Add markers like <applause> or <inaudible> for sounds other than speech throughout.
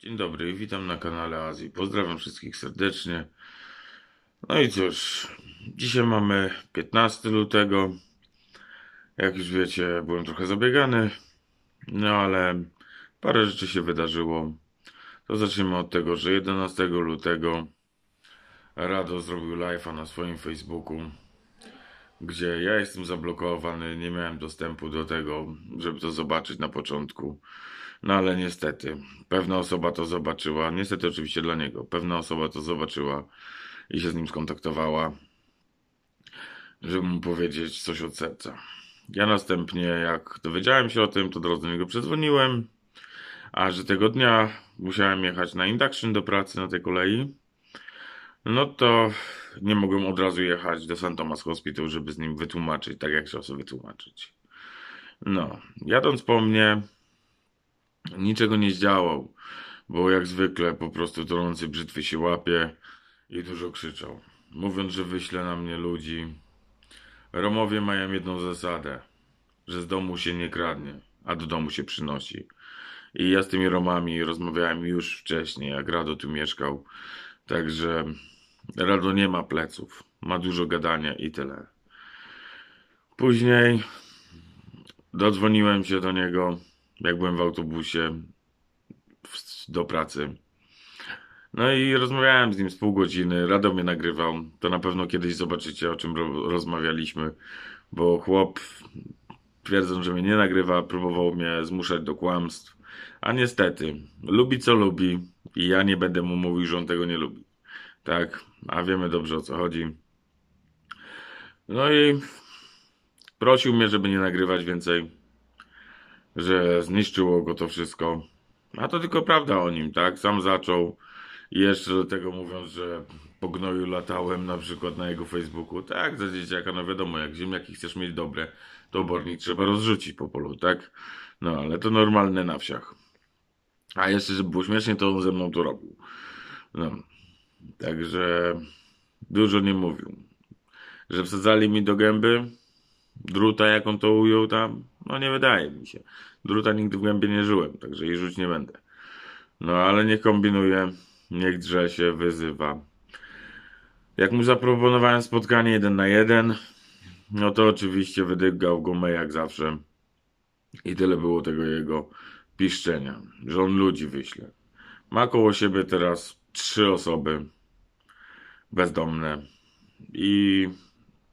Dzień dobry, witam na kanale Azji. Pozdrawiam wszystkich serdecznie. No i cóż, dzisiaj mamy 15 lutego. Jak już wiecie, byłem trochę zabiegany, no ale parę rzeczy się wydarzyło. To zaczniemy od tego, że 11 lutego Rado zrobił live'a na swoim Facebooku, gdzie ja jestem zablokowany, nie miałem dostępu do tego, żeby to zobaczyć na początku. No ale niestety, pewna osoba to zobaczyła, niestety oczywiście dla niego, pewna osoba to zobaczyła i się z nim skontaktowała, żeby mu powiedzieć coś od serca. Ja następnie, jak dowiedziałem się o tym, to drodze do niego przedzwoniłem, a że tego dnia musiałem jechać na induction do pracy na tej kolei, no to nie mogłem od razu jechać do St. Thomas Hospital, żeby z nim wytłumaczyć tak, jak trzeba sobie wytłumaczyć. No, jadąc po mnie, Niczego nie zdziałał, bo jak zwykle po prostu trący brzytwy się łapie i dużo krzyczał, mówiąc, że wyśle na mnie ludzi. Romowie mają jedną zasadę, że z domu się nie kradnie, a do domu się przynosi. I ja z tymi Romami rozmawiałem już wcześniej, jak Rado tu mieszkał. Także Rado nie ma pleców, ma dużo gadania i tyle. Później dodzwoniłem się do niego jak byłem w autobusie do pracy. No i rozmawiałem z nim z pół godziny, Rado mnie nagrywał. To na pewno kiedyś zobaczycie, o czym ro rozmawialiśmy, bo chłop, twierdząc, że mnie nie nagrywa, próbował mnie zmuszać do kłamstw. A niestety, lubi co lubi i ja nie będę mu mówił, że on tego nie lubi. Tak, a wiemy dobrze o co chodzi. No i prosił mnie, żeby nie nagrywać więcej że zniszczyło go to wszystko. A to tylko prawda o nim, tak? Sam zaczął i jeszcze do tego mówiąc, że po gnoju latałem na przykład na jego Facebooku. Tak, za dzieciaka, no wiadomo, jak ziemniaki chcesz mieć dobre, to obornik trzeba rozrzucić po polu, tak? No, ale to normalne na wsiach. A jeszcze, żeby było śmiesznie, to on ze mną to robił. No. Także dużo nie mówił. Że wsadzali mi do gęby druta, jak on to ujął tam, no nie wydaje mi się. Druta nigdy w głębi nie żyłem, także jej rzuć nie będę. No ale nie kombinuję, niech drze się, wyzywa. Jak mu zaproponowałem spotkanie jeden na jeden, no to oczywiście wydygał gumę jak zawsze. I tyle było tego jego piszczenia, że on ludzi wyśle. Ma koło siebie teraz trzy osoby bezdomne i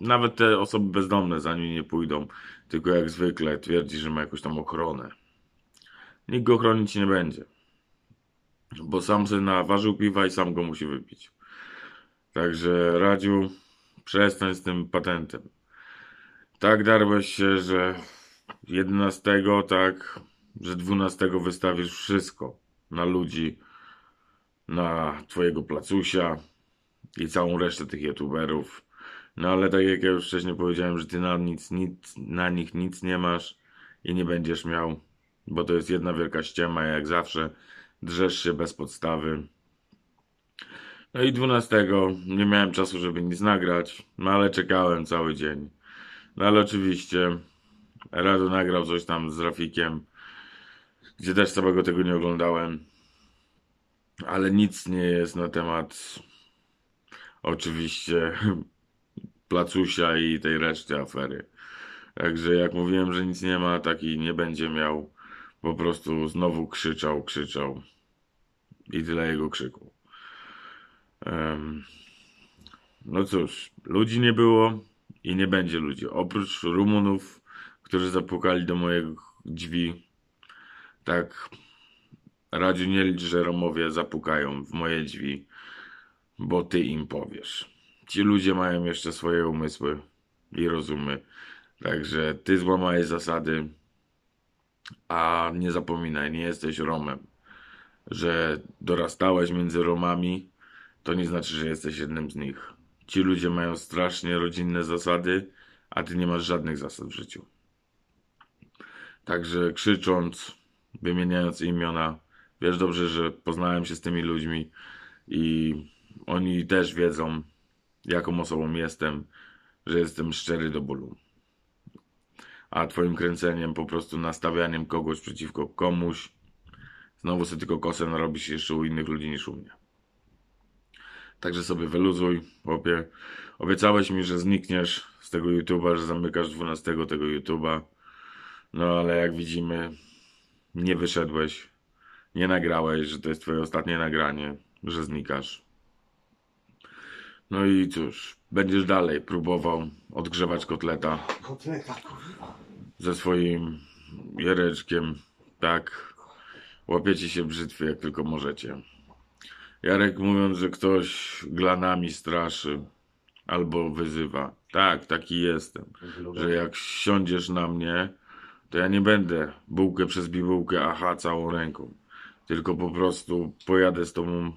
nawet te osoby bezdomne za nim nie pójdą, tylko jak zwykle twierdzi, że ma jakąś tam ochronę. Nikt go chronić nie będzie, bo sam sobie naważył piwa i sam go musi wypić. Także Radziu, przestań z tym patentem. Tak darłeś się, że 11, tak, że 12 wystawisz wszystko na ludzi, na twojego placusia i całą resztę tych youtuberów no ale tak jak ja już wcześniej powiedziałem, że ty na, nic, nic, na nich nic nie masz i nie będziesz miał, bo to jest jedna wielka ściema, jak zawsze drzesz się bez podstawy. No i 12 nie miałem czasu, żeby nic nagrać, no ale czekałem cały dzień. No ale oczywiście Radu nagrał coś tam z Rafikiem, gdzie też całego tego nie oglądałem. Ale nic nie jest na temat oczywiście <laughs> Placusia i tej reszty afery. Także jak mówiłem, że nic nie ma, taki nie będzie miał. Po prostu znowu krzyczał, krzyczał. I tyle jego krzyku. Um, no cóż, ludzi nie było i nie będzie ludzi. Oprócz Rumunów, którzy zapukali do moich drzwi. Tak, Radziu nie licz, że Romowie zapukają w moje drzwi, bo ty im powiesz. Ci ludzie mają jeszcze swoje umysły i rozumy. Także ty złamałeś zasady, a nie zapominaj, nie jesteś Romem. Że dorastałeś między Romami, to nie znaczy, że jesteś jednym z nich. Ci ludzie mają strasznie rodzinne zasady, a ty nie masz żadnych zasad w życiu. Także krzycząc, wymieniając imiona, wiesz dobrze, że poznałem się z tymi ludźmi i oni też wiedzą, jaką osobą jestem, że jestem szczery do bólu. A twoim kręceniem, po prostu nastawianiem kogoś przeciwko komuś, znowu sobie tylko kosę narobisz jeszcze u innych ludzi niż u mnie. Także sobie wyluzuj, chłopie. Obiecałeś mi, że znikniesz z tego YouTube'a, że zamykasz 12 tego YouTube'a. No ale jak widzimy, nie wyszedłeś, nie nagrałeś, że to jest twoje ostatnie nagranie, że znikasz. No i cóż, będziesz dalej próbował odgrzewać kotleta Kotleta, ze swoim Jareczkiem. Tak, łapiecie się brzytwy jak tylko możecie. Jarek mówiąc, że ktoś glanami straszy albo wyzywa. Tak, taki jestem, że jak siądziesz na mnie, to ja nie będę bułkę przez bibułkę, aha, całą ręką. Tylko po prostu pojadę z tobą,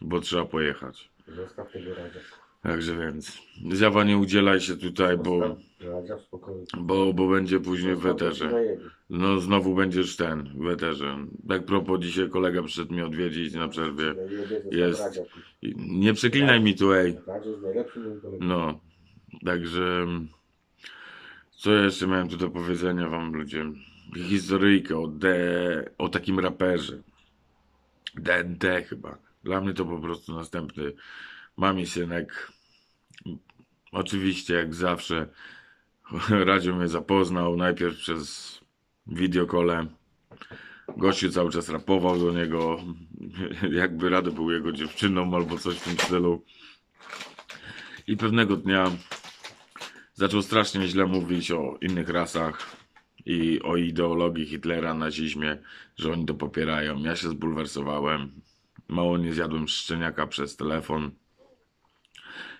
bo trzeba pojechać. Zostaw tego radzia. Także więc, Zjawa nie udzielaj się tutaj, bo, bo, bo będzie później w weterze. No znowu będziesz ten, w weterze. Tak propos dzisiaj kolega przyszedł mi odwiedzić na przerwie. Jest. Nie przeklinaj mi tu, no. także co jeszcze miałem tutaj do powiedzenia wam ludzie? Historyjkę o, de, o takim raperze. DNT chyba. Dla mnie to po prostu następny mami synek. Oczywiście, jak zawsze, <laughs> Radziu mnie zapoznał najpierw przez wideokole. Gościu cały czas rapował do niego, <laughs> jakby Rado był jego dziewczyną albo coś w tym stylu. I pewnego dnia zaczął strasznie źle mówić o innych rasach i o ideologii Hitlera, nazizmie, że oni to popierają. Ja się zbulwersowałem. Mało nie zjadłem szczeniaka przez telefon.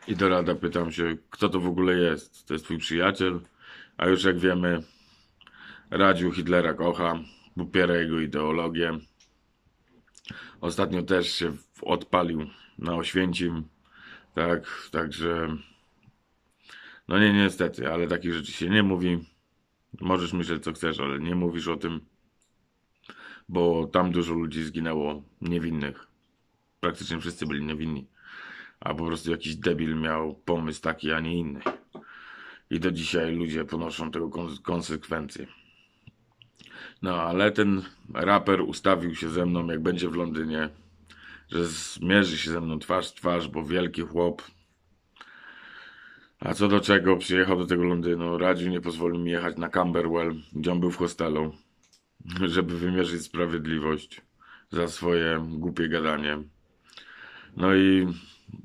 I do rada pytam się, kto to w ogóle jest? To jest twój przyjaciel? A już jak wiemy, radził Hitlera kocha, popiera jego ideologię. Ostatnio też się odpalił na Oświęcim. Tak, także... No nie, niestety, ale takich rzeczy się nie mówi. Możesz myśleć co chcesz, ale nie mówisz o tym, bo tam dużo ludzi zginęło niewinnych praktycznie wszyscy byli niewinni. A po prostu jakiś debil miał pomysł taki, a nie inny. I do dzisiaj ludzie ponoszą tego konsekwencje. No, ale ten raper ustawił się ze mną, jak będzie w Londynie, że zmierzy się ze mną twarz w twarz, bo wielki chłop. A co do czego przyjechał do tego Londynu, radził nie pozwolił mi jechać na Camberwell, gdzie on był w hostelu, żeby wymierzyć sprawiedliwość za swoje głupie gadanie. No i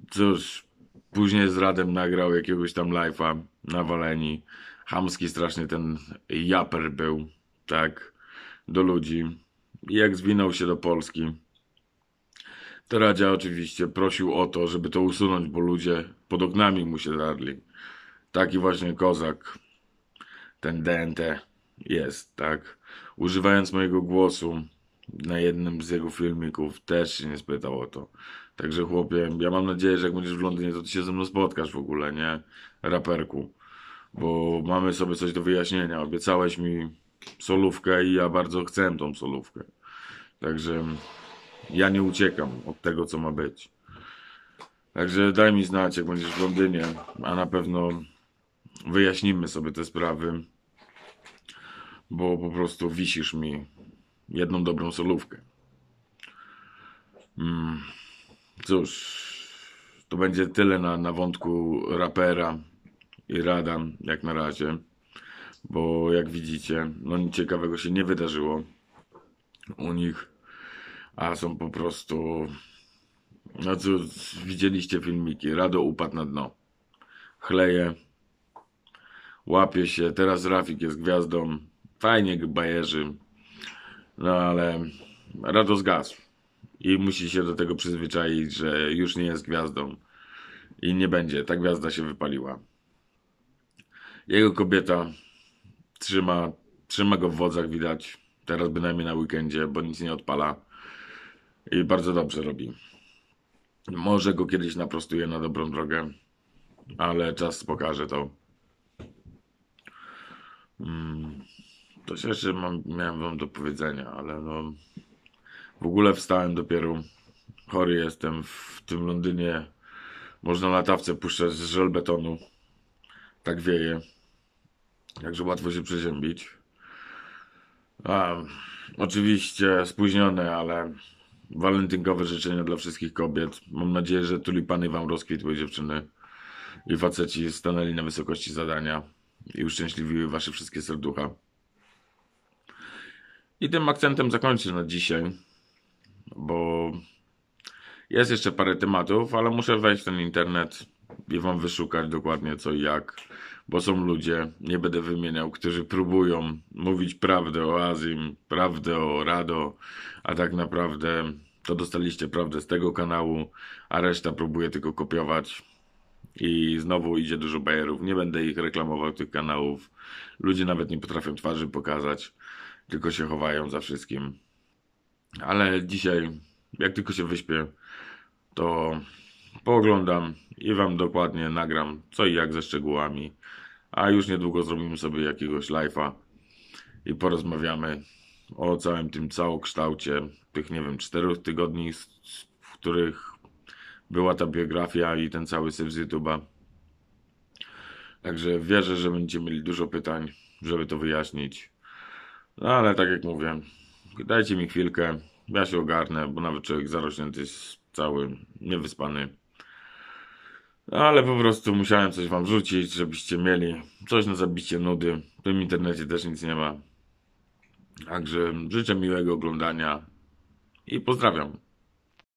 cóż, później z Radem nagrał jakiegoś tam live'a na Waleni. Hamski strasznie ten japer był, tak, do ludzi. I jak zwinął się do Polski, to Radzia oczywiście prosił o to, żeby to usunąć, bo ludzie pod oknami mu się darli. Taki właśnie kozak, ten DNT jest, tak. Używając mojego głosu, na jednym z jego filmików też się nie spytał o to. Także chłopie, ja mam nadzieję, że jak będziesz w Londynie, to ty się ze mną spotkasz w ogóle, nie? Raperku. Bo mamy sobie coś do wyjaśnienia. Obiecałeś mi solówkę i ja bardzo chcę tą solówkę. Także ja nie uciekam od tego, co ma być. Także daj mi znać, jak będziesz w Londynie, a na pewno wyjaśnimy sobie te sprawy, bo po prostu wisisz mi jedną dobrą solówkę. Mm, cóż, to będzie tyle na, na wątku rapera i Radan jak na razie, bo jak widzicie, no nic ciekawego się nie wydarzyło u nich, a są po prostu, no cóż, widzieliście filmiki, Rado upadł na dno, chleje, łapie się, teraz Rafik jest gwiazdą, fajnie bajerzy, no ale Rado zgasł i musi się do tego przyzwyczaić, że już nie jest gwiazdą i nie będzie. Ta gwiazda się wypaliła. Jego kobieta trzyma, trzyma go w wodzach, widać. Teraz bynajmniej na weekendzie, bo nic nie odpala i bardzo dobrze robi. Może go kiedyś naprostuje na dobrą drogę, ale czas pokaże to. Mm. To się jeszcze mam, miałem wam do powiedzenia, ale no. W ogóle wstałem dopiero. Chory jestem w tym Londynie. Można latawce puszczać z żelbetonu. Tak wieje. Także łatwo się przeziębić. A, oczywiście spóźnione, ale walentynkowe życzenia dla wszystkich kobiet. Mam nadzieję, że tulipany wam rozkwitły dziewczyny i faceci stanęli na wysokości zadania i uszczęśliwiły wasze wszystkie serducha. I tym akcentem zakończę na dzisiaj, bo jest jeszcze parę tematów, ale muszę wejść w ten internet i wam wyszukać dokładnie co i jak, bo są ludzie, nie będę wymieniał, którzy próbują mówić prawdę o Azim, prawdę o Rado, a tak naprawdę to dostaliście prawdę z tego kanału, a reszta próbuje tylko kopiować. I znowu idzie dużo bajerów. Nie będę ich reklamował, tych kanałów. Ludzie nawet nie potrafią twarzy pokazać tylko się chowają za wszystkim. Ale dzisiaj, jak tylko się wyśpię, to pooglądam i Wam dokładnie nagram co i jak ze szczegółami. A już niedługo zrobimy sobie jakiegoś live'a i porozmawiamy o całym tym całokształcie tych, nie wiem, czterech tygodni, w których była ta biografia i ten cały syf z YouTube'a. Także wierzę, że będziecie mieli dużo pytań, żeby to wyjaśnić. No, ale tak jak mówię, dajcie mi chwilkę, ja się ogarnę, bo nawet człowiek zarośnięty jest cały niewyspany. Ale po prostu musiałem coś wam rzucić, żebyście mieli coś na zabicie nudy. W tym internecie też nic nie ma. Także życzę miłego oglądania i pozdrawiam.